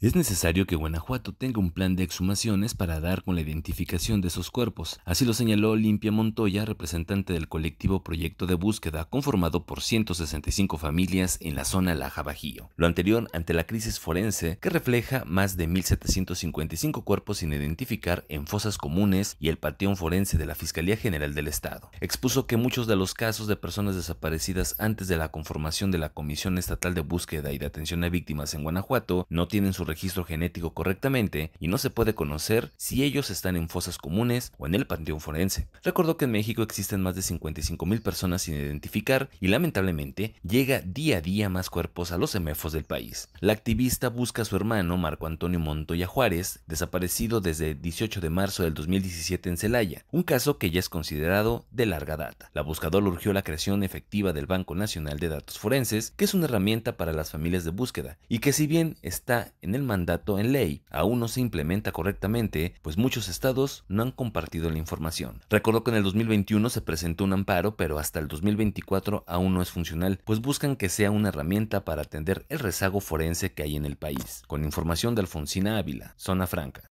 Es necesario que Guanajuato tenga un plan de exhumaciones para dar con la identificación de esos cuerpos, así lo señaló Limpia Montoya, representante del colectivo Proyecto de Búsqueda, conformado por 165 familias en la zona Laja Bajío. Lo anterior ante la crisis forense, que refleja más de 1.755 cuerpos sin identificar en fosas comunes y el pateón forense de la Fiscalía General del Estado. Expuso que muchos de los casos de personas desaparecidas antes de la conformación de la Comisión Estatal de Búsqueda y de Atención a Víctimas en Guanajuato no tienen su registro genético correctamente y no se puede conocer si ellos están en fosas comunes o en el panteón forense. Recordó que en México existen más de 55 mil personas sin identificar y lamentablemente llega día a día más cuerpos a los emefos del país. La activista busca a su hermano Marco Antonio Montoya Juárez, desaparecido desde 18 de marzo del 2017 en Celaya, un caso que ya es considerado de larga data. La buscadora urgió la creación efectiva del Banco Nacional de Datos Forenses, que es una herramienta para las familias de búsqueda y que si bien está en el mandato en ley aún no se implementa correctamente, pues muchos estados no han compartido la información. Recordó que en el 2021 se presentó un amparo, pero hasta el 2024 aún no es funcional, pues buscan que sea una herramienta para atender el rezago forense que hay en el país. Con información de Alfonsina Ávila, Zona Franca.